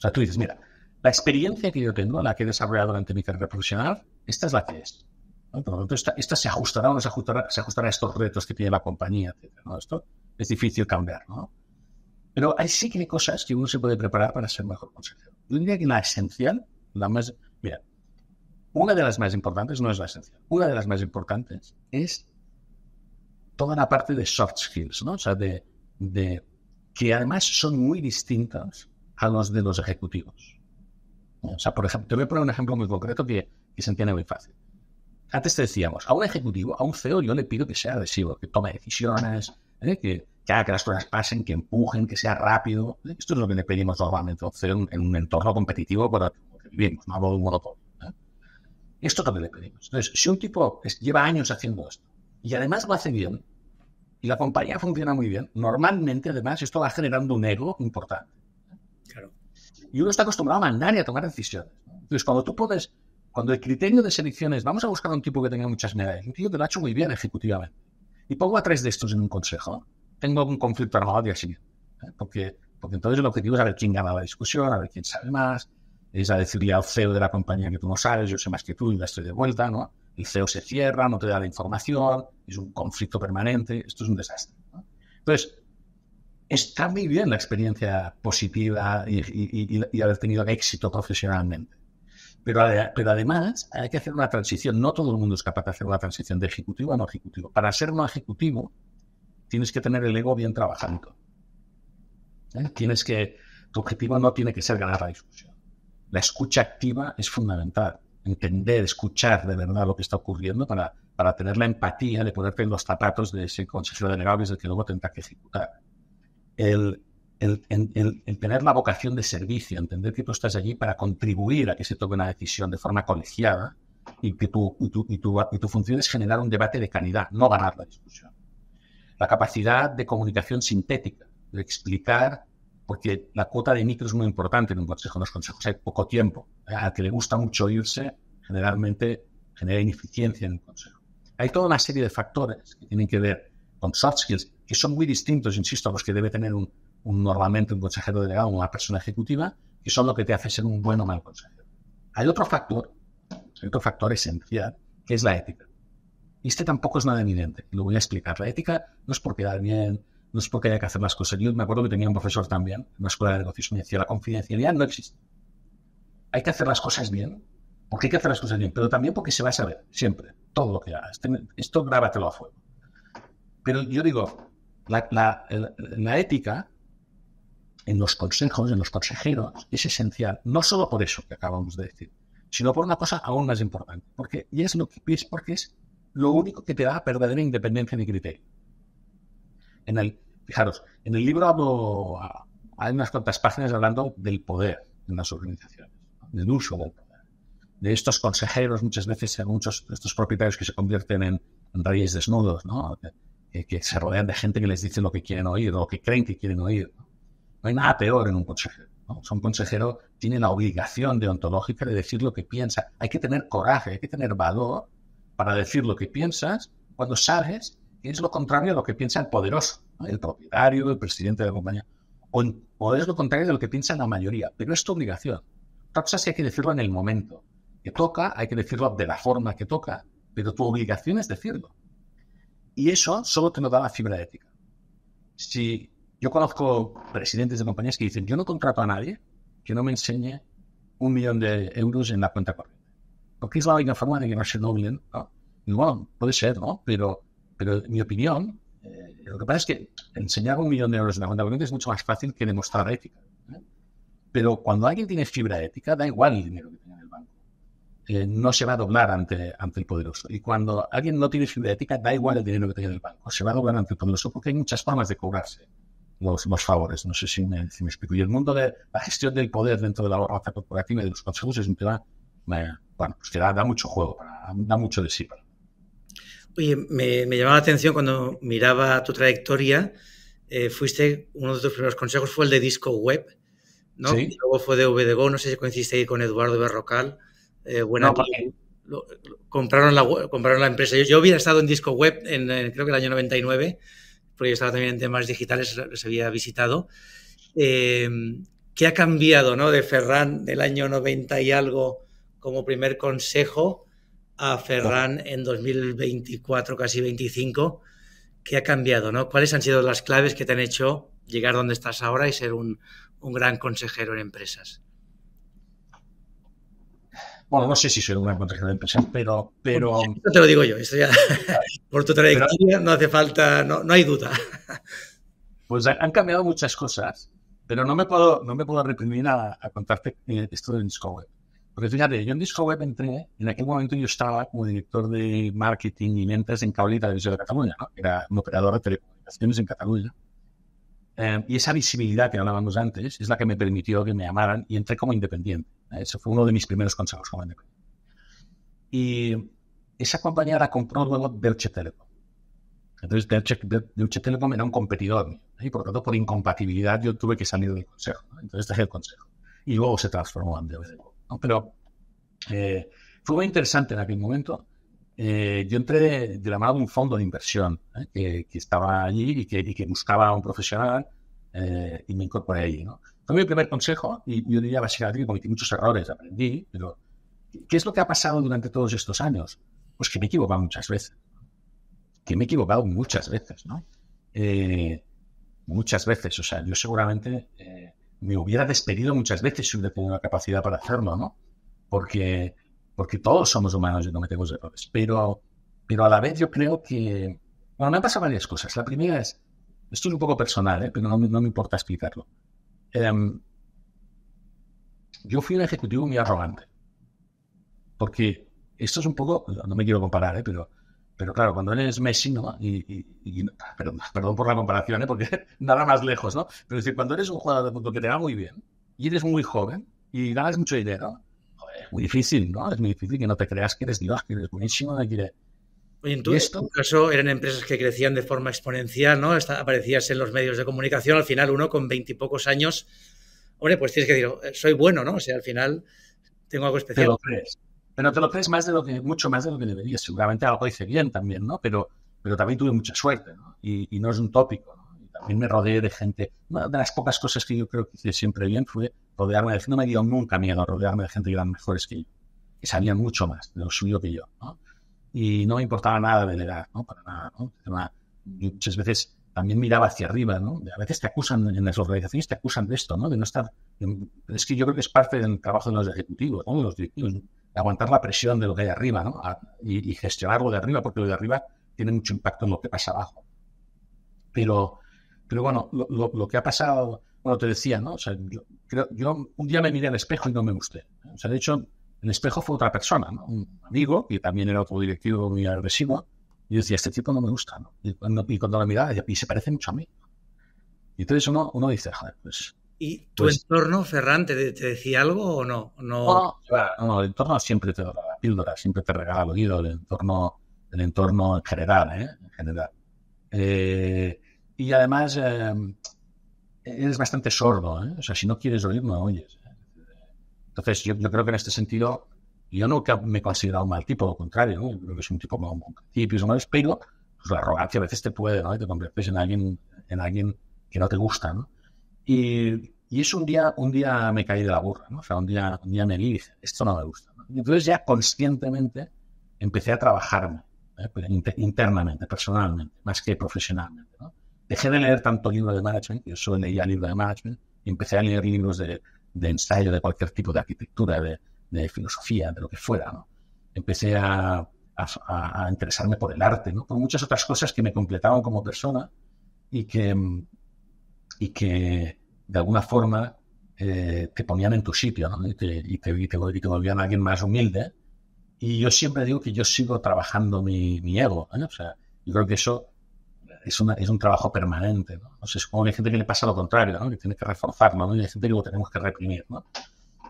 o sea, tú dices, mira, la experiencia que yo tengo, la que he desarrollado durante mi carrera profesional, esta es la que es. Por lo tanto, esta, se ajustará o no se ajustará, se ajustará a estos retos que tiene la compañía, etc. Esto es difícil cambiar, ¿no? Pero hay sí que hay cosas que uno se puede preparar para ser mejor consejero. Yo diría que la esencial, la más... Mira, una de las más importantes, no es la esencial, una de las más importantes es toda la parte de soft skills, ¿no? O sea, de, de que además son muy distintas a los de los ejecutivos. O sea, por ejemplo, te voy a poner un ejemplo muy concreto que, que se entiende muy fácil. Antes te decíamos, a un ejecutivo, a un CEO, yo le pido que sea adhesivo, que tome decisiones, ¿eh? que, que, haga que las cosas pasen, que empujen, que sea rápido. ¿eh? Esto es lo que le pedimos normalmente a un CEO en un entorno competitivo para que vivimos, no hablo un monopolio. Esto también que le pedimos. Entonces, si un tipo lleva años haciendo esto y además lo hace bien, y la compañía funciona muy bien, normalmente además esto va generando un ego importante. Y uno está acostumbrado a mandar y a tomar decisiones. Entonces, cuando tú puedes, cuando el criterio de selección es, vamos a buscar a un tipo que tenga muchas medallas, un tío que lo ha hecho muy bien ejecutivamente, y pongo a tres de estos en un consejo, tengo un conflicto armado y así. ¿eh? Porque, porque entonces el objetivo es a ver quién gana la discusión, a ver quién sabe más, es a decirle al CEO de la compañía que tú no sabes, yo sé más que tú y ya estoy de vuelta, ¿no? El CEO se cierra, no te da la información, es un conflicto permanente, esto es un desastre. Entonces, está muy bien la experiencia positiva y, haber tenido éxito profesionalmente. Pero, además hay que hacer una transición. No todo el mundo es capaz de hacer una transición de ejecutivo a no ejecutivo. Para ser no ejecutivo, tienes que tener el ego bien trabajando. ¿Eh? Tienes que, tu objetivo no tiene que ser ganar la discusión. La escucha activa es fundamental. Entender, escuchar de verdad lo que está ocurriendo para, tener la empatía de poder en los zapatos de ese consejero de que que luego tendrá que ejecutar el, el, tener la vocación de servicio, entender que tú estás allí para contribuir a que se tome una decisión de forma colegiada y que tu, tu, y tu, tu función es generar un debate de calidad, no ganar la discusión. La capacidad de comunicación sintética, de explicar, porque la cuota de micro es muy importante en un consejo. En los consejos hay poco tiempo. Al que le gusta mucho irse, generalmente genera ineficiencia en el consejo. Hay toda una serie de factores que tienen que ver con soft skills, que son muy distintos, insisto, a los que debe tener un, normalmente un consejero delegado o una persona ejecutiva, que son lo que te hace ser un buen o mal consejero. Hay otro factor, hay otro factor esencial, que es la ética. Y este tampoco es nada evidente, lo voy a explicar. La ética no es por quedar bien, no es porque haya que hacer las cosas. Yo me acuerdo que tenía un profesor también en la escuela de negocios, me decía, la confidencialidad no existe. Hay que hacer las cosas bien, porque hay que hacer las cosas bien, pero también porque se va a saber siempre todo lo que hagas. Esto grábatelo a fuego. Pero yo digo, la, ética en los consejos, en los consejeros, es esencial, no solo por eso que acabamos de decir, sino por una cosa aún más importante, porque y es lo que porque es lo único que te da verdadera independencia de criterio. En el, fijaros, en el libro hay unas cuantas páginas hablando del poder en las organizaciones, del uso de estos consejeros muchas veces, muchos estos propietarios que se convierten en, en reyes desnudos, ¿no? Eh, que se rodean de gente que les dice lo que quieren oír, lo que creen que quieren oír. No, hay nada peor en un consejero. Un consejero tiene la obligación deontológica de decir lo que piensa. Hay que tener coraje, hay que tener valor para decir lo que piensas cuando sabes que es lo contrario a lo que piensa el poderoso, el propietario, el presidente de la compañía. O, es lo contrario de lo que piensa la mayoría, pero es tu obligación. Otra cosa que hay que decirlo en el momento que toca, hay que decirlo de la forma que toca, pero tu obligación es decirlo. Y eso solo te nos da la fibra ética. Si yo conozco presidentes de compañías que dicen, yo no contrato a nadie que no me enseñe un millón de euros en la cuenta corriente. Porque es la única forma de que no se ¿no? Bueno, puede ser, ¿no? Pero, pero mi opinión, eh, lo que pasa es que enseñar un millón de euros en la cuenta corriente es mucho más fácil que demostrar ética. ¿eh? Pero cuando alguien tiene fibra ética, da igual el dinero que tiene eh, no se va a doblar ante, ante el poderoso. Y cuando alguien no tiene fibra ética, da igual el dinero que tenga en el banco, se va a doblar ante el poderoso porque hay muchas formas de cobrarse los, los favores. No sé si me, explico. Y el mundo de la gestión del poder dentro de la organización corporativa y de los consejos es un tema bueno, pues que da, mucho juego, da mucho de sí.
Oye, me, llamaba la atención cuando miraba tu trayectoria. Eh, fuiste, uno de tus primeros consejos fue el de disco web, ¿no? luego fue de VDGO, no sé si coincidiste ahí con Eduardo Berrocal. Eh, compraron, la, empresa. Yo, yo, había estado en Disco Web en, eh, creo que el año 99, porque yo estaba también en temas digitales, ...se había visitado. Eh, ¿Qué ha cambiado ¿no? de Ferran del año 90 y algo como primer consejo a Ferran en 2024, casi 25? ¿Qué ha cambiado? ¿no? ¿Cuáles han sido las claves que te han hecho llegar donde estás ahora y ser un gran consejero en empresas?
Bueno, no sé si soy una contratación de empresas, pero... pero... te lo digo yo,
esto ya <laughs> por tu trayectoria no hace falta, no, no hay duda. <laughs> pues
han cambiado muchas cosas, pero no me puedo, no me puedo reprimir a, a contarte eh, esto de Discover. Porque fíjate, yo en Discoweb entré, en aquel momento yo estaba como director de marketing y ventas en Cable de Cataluña, era un operador de telecomunicaciones en Cataluña. Eh, y esa visibilidad que hablábamos antes es la que me permitió que me llamaran y entré como independiente. Eso fue uno de mis primeros consejos como Y esa compañía la compró luego Deutsche Telecom. Entonces Deutsche, Telecom era un competidor mío. ¿eh? Y por lo tanto, por incompatibilidad, yo tuve que salir del consejo. entonces Entonces dejé el consejo. Y luego se transformó en Pero eh, fue muy interesante en aquel momento. Eh, yo entré de, la mano de un fondo de inversión que, estaba allí y que, que buscaba a un profesional y me incorporé allí. ¿no? mí mi primer consejo y yo diría básicamente que cometí muchos errores, aprendí, pero ¿qué es lo que ha pasado durante todos estos años? Pues que me he equivocado muchas veces. Que me he equivocado muchas veces, ¿no? Eh, muchas veces, o sea, yo seguramente eh, me hubiera despedido muchas veces si hubiera tenido la capacidad para hacerlo, ¿no? Porque, porque todos somos humanos y no cometemos errores. Pero, pero a la vez yo creo que... Bueno, me han pasado varias cosas. La primera es, esto es un poco personal, ¿eh? pero no, no me importa explicarlo yo fui un ejecutivo muy arrogante, porque esto es un poco, no me quiero comparar, ¿eh? pero, pero claro, cuando eres Messi, ¿no? Y, perdón, por la comparación, ¿eh? porque <laughs> nada más lejos, ¿no? Pero decir, cuando eres un jugador de fútbol que te va muy bien, y eres muy joven, y ganas mucho dinero, es muy difícil, ¿no? Es muy difícil que no te creas que eres Dios, que eres buenísimo, que eres
en tu, en tu, caso eran empresas que crecían de forma exponencial, ¿no? aparecías en los medios de comunicación, al final uno con veintipocos años, hombre, pues tienes que decir, eh, soy bueno, ¿no? O sea, al final tengo algo especial. Te lo crees.
Pero te lo crees más de lo que, mucho más de lo que deberías. Seguramente algo hice bien también, ¿no? Pero, pero también tuve mucha suerte, ¿no? Y, no es un tópico, también me rodeé de gente. Una de las pocas cosas que yo creo que hice siempre bien fue rodearme de gente. No me dio nunca miedo rodearme de gente que eran mejores que yo, que sabían mucho más de lo suyo que yo, ¿no? y no me importaba nada de la edad, ¿no? Para nada, ¿no? muchas veces también miraba hacia arriba, A veces te acusan, en las organizaciones te acusan de esto, ¿no? De no estar... Es que yo creo que es parte del trabajo de los ejecutivos, De los directivos, aguantar la presión de lo que hay arriba, ¿no? y, gestionar lo de arriba, porque lo de arriba tiene mucho impacto en lo que pasa abajo. Pero, pero bueno, lo, que ha pasado, bueno, te decía, ¿no? yo, creo, yo un día me miré al espejo y no me gusté. O sea, de hecho, el espejo fue otra persona, un amigo, que también era otro directivo muy agresivo. Y decía, este tipo no me gusta. Y, cuando, lo cuando la y se parece mucho a mí. Y entonces uno, dice, joder, pues
¿Y tu pues entorno, Ferran, ¿te, decía algo o no? No,
no, el entorno siempre te da la píldora, siempre te regala el oído, el entorno, el entorno en general, ¿eh? En general. Eh, y además, eh, eres bastante sordo, ¿eh? O sea, si no quieres oír, no oyes. Entonces, yo, creo que en este sentido, yo nunca me he considerado un mal tipo, al contrario, creo que es un tipo con principios, no pero la arrogancia a veces te puede, ¿no? te conviertes en alguien, en alguien que no te gusta, Y, y eso un día, un día me caí de la burra, ¿no? O sea, un día, un día me dije, esto no me gusta. entonces ya conscientemente empecé a trabajarme ¿eh? pues, internamente, personalmente, más que profesionalmente, Dejé de leer tanto libro de management, yo solo leía libro de management, empecé a leer libros de de ensayo de cualquier tipo de arquitectura, de, filosofía, de lo que fuera. Empecé a, interesarme por el arte, por muchas otras cosas que me completaban como persona y que, y que de alguna forma eh, te ponían en tu sitio y, te, y, te, volvían a alguien más humilde. Y yo siempre digo que yo sigo trabajando mi, ego. O sea, yo creo que eso es, es un trabajo permanente. ¿no? No hay gente que le pasa lo contrario, que tiene que reforzarlo, y hay gente que lo tenemos que reprimir.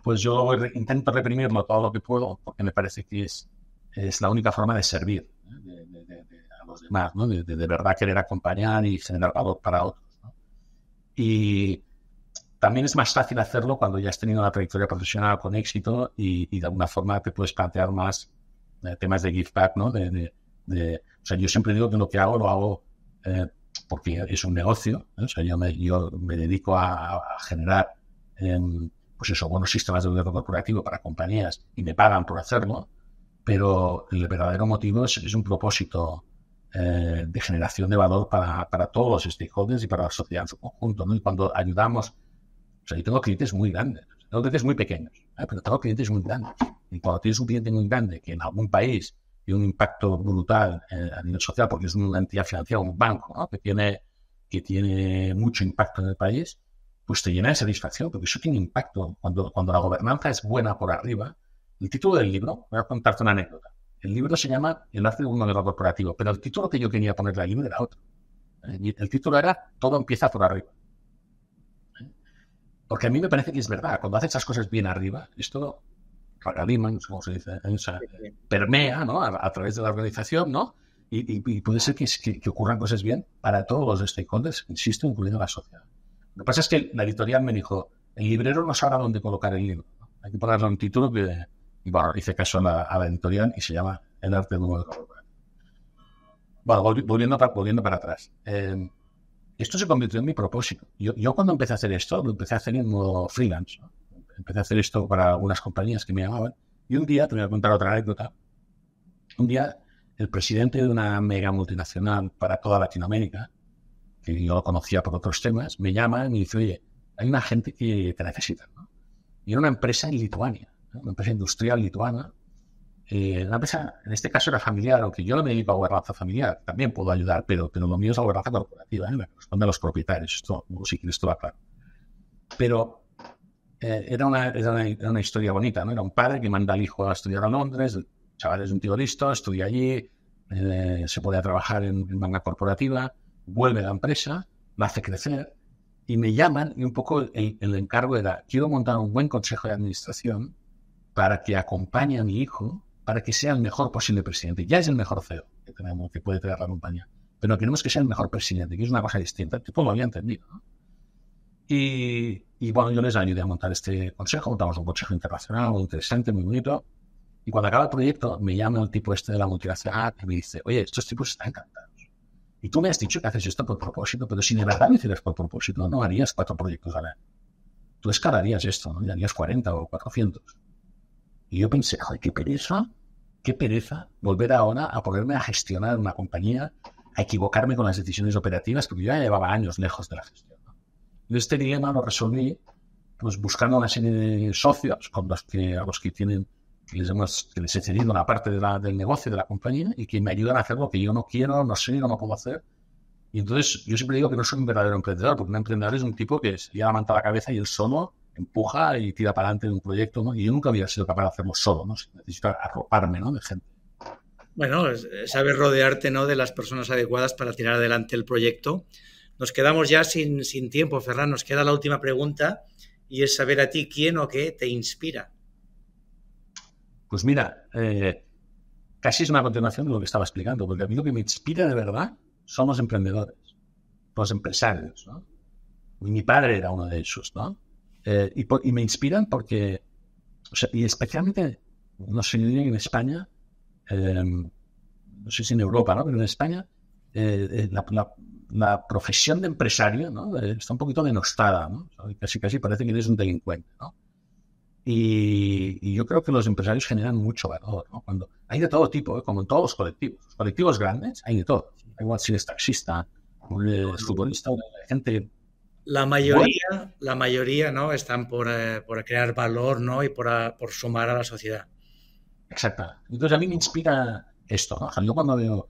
Pues yo intento reprimirlo todo lo que puedo, porque me parece que es, es la única forma de servir ¿eh? de, a los demás, de, verdad querer acompañar y generar valor para otros. Y también es más fácil hacerlo cuando ya has tenido una trayectoria profesional con éxito y, de alguna forma te puedes plantear más eh, temas de give back, ¿no? De, o sea, yo siempre digo que lo que hago lo hago eh, porque es un negocio. ¿eh? O sea, yo me, dedico a, generar, em, pues eso, buenos sistemas de gobierno corporativo para compañías y me pagan por hacerlo, pero el verdadero motivo es, un propósito eh, de generación de valor para, para, todos los stakeholders y para la sociedad en su conjunto. ¿no? Y cuando ayudamos, o sea, yo tengo clientes muy grandes, tengo clientes muy pequeños, pero tengo clientes muy grandes. Y cuando tienes un cliente muy grande que en algún país un impacto brutal a nivel social, porque es una entidad financiera, un banco, que, tiene, que tiene mucho impacto en el país, pues te llena de satisfacción, porque eso tiene impacto. Cuando, cuando la gobernanza es buena por arriba, el título del libro, voy a contarte una anécdota. El libro se llama El arte de un modelo corporativo, pero el título que yo quería ponerle al libro era otro. Eh, el título era Todo empieza por arriba. ¿Eh? Porque a mí me parece que es verdad, cuando haces esas cosas bien arriba, esto paradigma, no sé cómo se dice, permea ¿no? a, través de la organización, ¿no? Y, puede ser que, ocurran cosas bien para todos los stakeholders, insisto, incluyendo la sociedad. Lo que pasa es que la editorial me dijo, el librero no sabe dónde colocar el libro. Hay que ponerle un título que, y bueno, hice caso a la, editorial y se llama El arte de nuevo Bueno, volviendo para, volviendo para atrás. Em, esto se convirtió en mi propósito. Yo, yo, cuando empecé a hacer esto, lo empecé a hacer en modo freelance empecé a hacer esto para algunas compañías que me llamaban. Y un día, te voy a contar otra anécdota, un día el presidente de una mega multinacional para toda Latinoamérica, que yo lo conocía por otros temas, me llama y me dice, oye, hay una gente que te necesita. Y era una empresa en Lituania, una empresa industrial lituana. Eh, empresa, en este caso era familiar, aunque yo no me dedico a gobernanza familiar, también puedo ayudar, pero, pero lo mío es la gobernanza corporativa, ¿eh? responde a los propietarios, esto, si quieres, esto va claro. Pero eh, era, una, era, historia bonita, ¿no? Era un padre que manda al hijo a estudiar a Londres, el chaval es un tío listo, estudia allí, eh, se puede trabajar en, banca corporativa, vuelve a la empresa, la hace crecer y me llaman y un poco el, encargo era, quiero montar un buen consejo de administración para que acompañe a mi hijo para que sea el mejor posible presidente. Ya es el mejor CEO que tenemos, que puede tener la compañía, pero queremos que sea el mejor presidente, que es una baja distinta, tipo todo lo había entendido. ¿no? Y, bueno, yo les ayudé a montar este consejo, montamos un consejo internacional, muy interesante, muy bonito. Y cuando acaba el proyecto, me llama el tipo este de la multinacional y me dice, oye, estos tipos están encantados. Y tú me has dicho que haces esto por propósito, pero si de verdad lo hicieras por propósito, no harías cuatro proyectos al año. Tú escalarías esto, ¿no? Y harías 40 o 400. Y yo pensé, ay qué pereza, qué pereza volver ahora a ponerme a gestionar una compañía, a equivocarme con las decisiones operativas, porque yo ya llevaba años lejos de la gestión. Yo este dilema lo resolví pues, buscando una serie de socios con los que, a los que tienen que les, hemos, que les he cedido una parte de la, del negocio de la compañía y que me ayudan a hacer lo que yo no quiero, no sé, no puedo hacer. Y entonces yo siempre digo que no soy un verdadero emprendedor, porque un emprendedor es un tipo que se la manta la cabeza y él solo empuja y tira para adelante de un proyecto, ¿no? Y yo nunca había sido capaz de hacerlo solo, ¿no? Necesito arroparme, ¿no? De gente.
Bueno, sabes rodearte, ¿no? De las personas adecuadas para tirar adelante el proyecto nos quedamos ya sin, tiempo, Ferran. Nos queda la última pregunta y es saber a ti quién o qué te inspira.
Pues mira, eh, casi es una continuación de lo que estaba explicando, porque a mí lo que me inspira de verdad son los emprendedores, los empresarios. mi padre era uno de esos, ¿no? Eh, y, me inspiran porque, y especialmente, no sé, en España, eh, no sé si en Europa, ¿no? Pero en España, la, la profesión de empresario eh, está un poquito denostada, casi casi parece que eres un delincuente. Y, yo creo que los empresarios generan mucho valor. Cuando, hay de todo tipo, ¿eh? como en todos los colectivos. colectivos grandes hay de todo. Igual si eres taxista, un eh, futbolista, gente
la mayoría, la mayoría, ¿no? Están por, crear valor, ¿no? Y por, ah, por, sumar a la sociedad. Exacto. Entonces a mí me inspira
esto, ¿no? yo cuando veo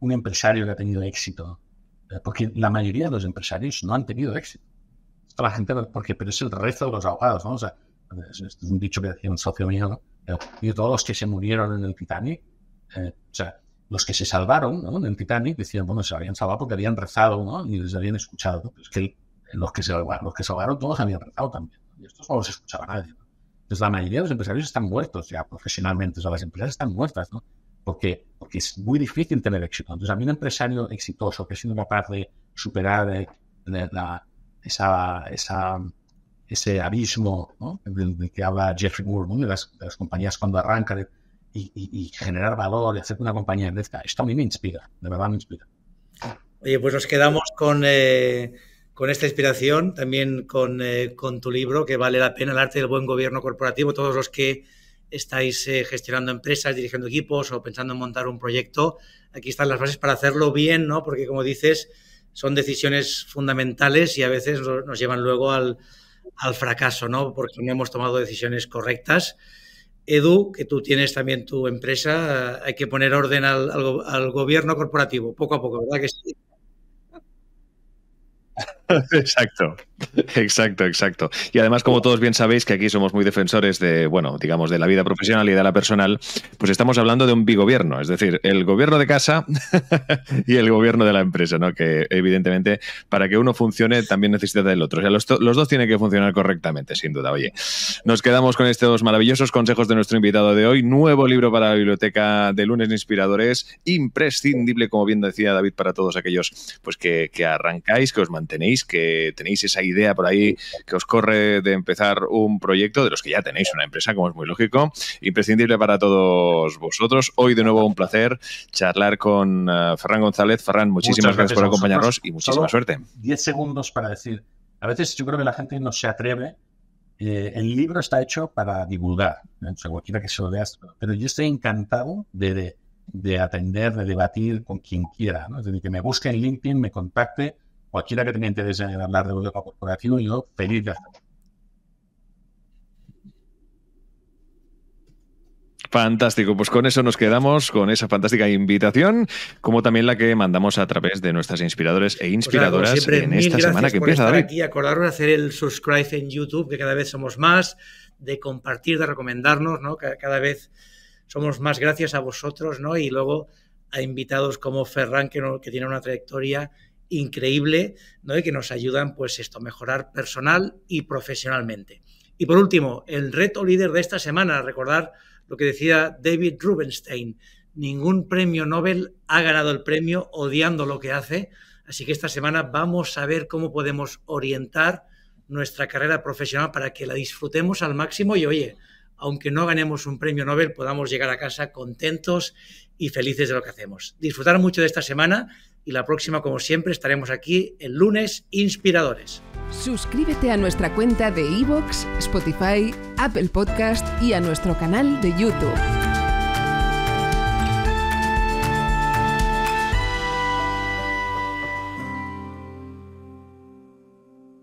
un empresario que ha tenido éxito, eh, porque la mayoría de los empresarios no han tenido éxito. la gente, porque, pero es el rezo de los abogados, ¿no? es un dicho que decía un socio mío, eh, Y todos los que se murieron en el Titanic, eh, o sea, los que se salvaron en el Titanic decían, bueno, se habían salvado porque habían rezado, ¿no? Y les habían escuchado, pues que los que, se, los que salvaron todos habían rezado también. Y estos no los escuchaba nadie, Entonces, la mayoría de los empresarios están muertos ya profesionalmente, o sea, las empresas están muertas, ¿no? porque, porque es muy difícil tener éxito. Entonces, a mí un empresario exitoso que ha sido capaz de superar eh, esa, esa, ese abismo ¿no? de que habla Jeffrey Moore, de, las, compañías cuando arranca y, generar valor y hacer una compañía crezca, esto a mí me inspira, de verdad me inspira.
Oye, pues nos quedamos con... Eh, con esta inspiración, también con, eh, con, tu libro, que vale la pena, el arte del buen gobierno corporativo. Todos los que estáis eh, gestionando empresas, dirigiendo equipos o pensando en montar un proyecto, aquí están las bases para hacerlo bien, ¿no? Porque como dices, son decisiones fundamentales y a veces nos llevan luego al, fracaso, ¿no? Porque no hemos tomado decisiones correctas. Edu, que tú tienes también tu empresa, hay que poner orden al, gobierno corporativo, poco a poco, ¿verdad que sí?
Exacto, exacto, exacto. Y además, como todos bien sabéis, que aquí somos muy defensores de, bueno, digamos, de la vida profesional y de la personal, pues estamos hablando de un bigobierno, es decir, el gobierno de casa <laughs> y el gobierno de la empresa, ¿no? Que evidentemente, para que uno funcione, también necesita del otro. O sea, los, dos tienen que funcionar correctamente, sin duda. Oye, nos quedamos con estos maravillosos consejos de nuestro invitado de hoy. Nuevo libro para la biblioteca de lunes inspiradores, imprescindible, como bien decía David, para todos aquellos pues, que arrancáis, que os mantenéis que tenéis esa idea por ahí que os corre de empezar un proyecto, de los que ya tenéis una empresa, como es muy lógico, imprescindible para todos vosotros. Hoy de nuevo un placer charlar con eh, Ferran González. Ferran, muchísimas gracias, por acompañarnos y muchísima suerte.
Diez segundos para decir, a veces yo creo que la gente no se atreve. Eh, el libro está hecho para divulgar, ¿eh? cualquiera que se lo pero yo estoy encantado de, atender, de debatir con quien quiera. que me busque en LinkedIn, me contacte cualquiera que tenga interés en hablar de corporativa y yo feliz de hacerlo.
Fantástico, pues con eso nos quedamos, con esa fantástica invitación, como también la que mandamos a través de nuestras inspiradores e pues inspiradoras en esta semana que empieza. aquí,
acordaros de hacer el subscribe en YouTube, que cada vez somos más, de compartir, de recomendarnos, ¿no? Cada vez somos más gracias a vosotros, ¿no? Y luego a invitados como Ferran, que tiene una trayectoria increíble, ¿no? Y que nos ayudan, pues esto, a mejorar personal y profesionalmente. Y por último, el reto líder de esta semana, recordar lo que decía David Rubenstein, ningún premio Nobel ha ganado el premio odiando lo que hace, así que esta semana vamos a ver cómo podemos orientar nuestra carrera profesional para que la disfrutemos al máximo y oye, aunque no ganemos un premio Nobel, podamos llegar a casa contentos y felices de lo que hacemos. Disfrutar mucho de esta semana, y la próxima, como siempre, estaremos aquí el lunes inspiradores.
Suscríbete a nuestra cuenta de iVoox, Spotify, Apple Podcast y a nuestro canal de YouTube.